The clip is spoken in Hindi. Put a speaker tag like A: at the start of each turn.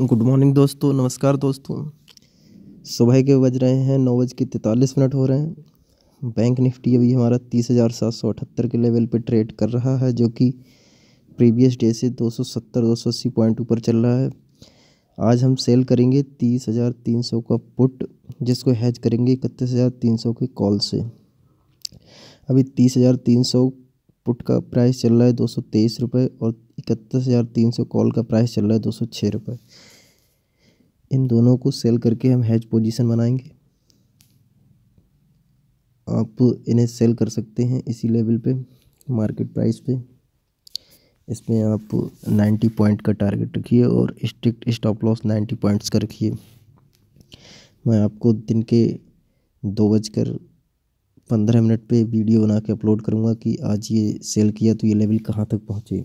A: गुड मॉर्निंग दोस्तों नमस्कार दोस्तों सुबह के बज रहे हैं नौ बज के तैंतालीस मिनट हो रहे हैं बैंक निफ्टी अभी हमारा तीस हज़ार सात सौ अठहत्तर के लेवल पे ट्रेड कर रहा है जो कि प्रीवियस डे से दो सौ सत्तर दो सौ अस्सी पॉइंट ऊपर चल रहा है आज हम सेल करेंगे तीस हज़ार तीन सौ का पुट जिसको हैज करेंगे इकतीस हज़ार तीन सौ के कॉल से अभी तीस हज़ार तीन सौ पुट का प्राइस चल रहा है दो सौ तेईस रुपये और इकतीस हज़ार तीन सौ कॉल का प्राइस चल रहा है दो सौ छः रुपये इन दोनों को सेल करके हम हैज पोजीशन बनाएंगे आप इन्हें सेल कर सकते हैं इसी लेवल पे मार्केट प्राइस पे इसमें आप नाइन्टी पॉइंट का टारगेट रखिए और strict stop loss ninety points का रखिए मैं आपको दिन के दो बजकर पंद्रह मिनट पे वीडियो बना के अपलोड करूँगा कि आज ये सेल किया तो ये लेवल कहाँ तक पहुँचे